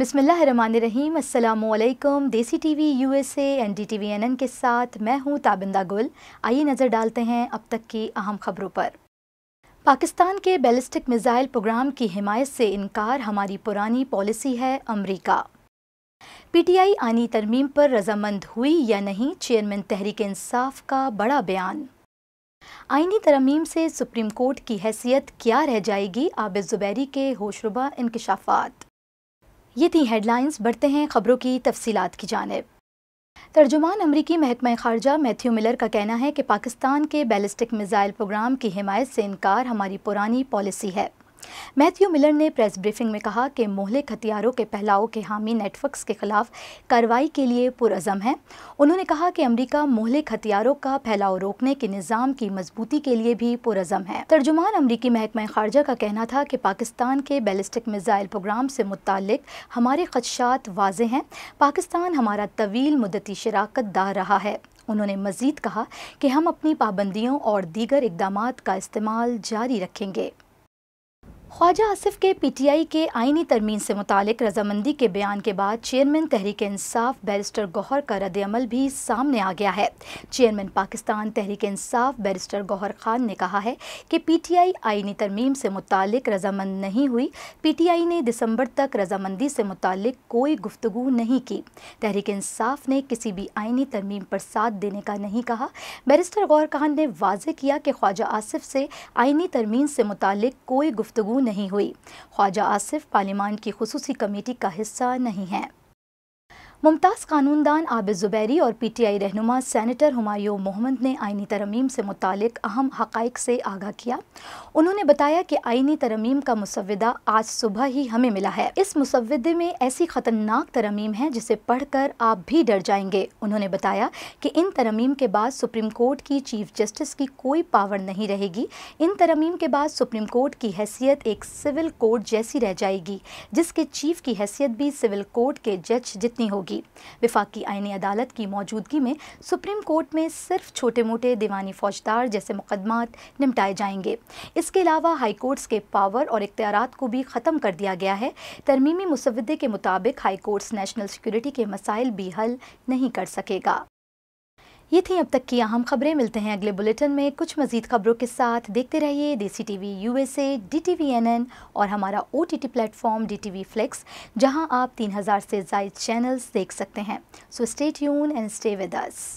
बिसमीम अल्लाम Desi T V U S N D T V N N के साथ मैं हूँ ताबिंदा गुल आइए नज़र डालते हैं अब तक की अहम खबरों पर पाकिस्तान के बैलिस्टिक मिज़ाइल प्रोग्राम की हिमायत से इनकार हमारी पुरानी पॉलिसी है अमरीका पीटीआई आनी तरमीम पर रजामंद हुई या नहीं चेयरमैन तहरीक इंसाफ का बड़ा बयान आइनी तरमीम से सुप्रीम कोर्ट की हैसियत क्या रह जाएगी आबिद ज़ुबैरी के होशरुबा इंकशाफात ये थी हेडलाइंस बढ़ते हैं खबरों की तफसीत की जानब तर्जुमान अमरीकी महकमा खारजा मैथ्यू मिलर का कहना है कि पाकिस्तान के बैलिस्टिक मिज़ाइल प्रोग्राम की हिमायत से इनकार हमारी पुरानी पॉलिसी है मैथ्यू मिलर ने प्रेस ब्रीफिंग में कहा कि मोहलिक हथियारों के पहलाओं के हामी नेटवर्क्स के खिलाफ कार्रवाई के लिए पुरज़म है उन्होंने कहा कि अमरीका मोहलिक हथियारों का फैलाव रोकने के निज़ाम की मजबूती के लिए भी पुरज़म है तर्जुमान अमरीकी महकमा खारजा का कहना था कि पाकिस्तान के बैलिस्टिक मिज़ाइल प्रोग्राम से मुतल हमारे खदशात वाज हैं पाकिस्तान हमारा तवील मुदती शराकत दार रहा है उन्होंने मजीद कहा कि हम अपनी पाबंदियों और दीगर इकदाम का इस्तेमाल जारी रखेंगे ख्वाजा आसिफ के पीटीआई के आइनी तरमीम से मुतालिक रजामंदी के बयान के बाद चेयरमैन तहरीक इंसाफ बैरिस्टर गौहर का रद्दमल भी सामने आ गया है चेयरमैन पाकिस्तान तहरीक इंसाफ बैरिस्टर गौहर खान ने कहा है कि पीटीआई आइनी तरमीम से मुतालिक रजामंद नहीं हुई पीटीआई ने दिसंबर तक रजामंदी से मुतालिक कोई गुफ्तु नहीं की तहरीक इंसाफ ने किसी भी आइनी तरमीम पर साथ देने का नहीं कहा बैरिस्टर गौहर खान ने वाज किया कि ख्वाजा आसिफ से आइनी तरमीम से मुतालिक कोई गुफ्तु नहीं हुई ख्वाजा आसिफ पार्लियामान की खसूसी कमेटी का हिस्सा नहीं है मुमताज़ कानूनदान आबिद ज़ुबैरी और पी टी आई रहनुमा सैनिटर हमायूं मोहम्मद ने आइनी तरमीम से मुतक अहम हक़ से आगाह किया उन्होंने बताया कि आइनी तरमीम का मुसविदा आज सुबह ही हमें मिला है इस मुसविदे में ऐसी ख़तरनाक तरमीम है जिसे पढ़ कर आप भी डर जाएंगे उन्होंने बताया कि इन तरमीम के बाद सुप्रीम कोर्ट की चीफ जस्टिस की कोई पावर नहीं रहेगी इन तरमीम के बाद सुप्रीम कोर्ट की हैसियत एक सिविल कोर्ट जैसी रह जाएगी जिसके चीफ की हैसियत भी सिविल कोर्ट के जज जितनी होगी होगी विफाकी आईनी अदालत की मौजूदगी में सुप्रीम कोर्ट में सिर्फ छोटे मोटे दीवानी फौजदार जैसे मुकदमात निपटाए जाएंगे इसके अलावा हाईकोर्ट्स के पावर और इख्तियार को भी ख़त्म कर दिया गया है तरमीमी मुसवदे के मुताबिक हाईकोर्ट्स नेशनल सिक्योरिटी के मसाइल भी हल नहीं कर सकेगा ये थी अब तक की अहम खबरें मिलते हैं अगले बुलेटिन में कुछ मजीद खबरों के साथ देखते रहिए Desi T V U S A D T V N N और हमारा O T T platform D T V Flix जहाँ आप तीन हज़ार से जायद चैनल्स देख सकते हैं so stay tune and stay with us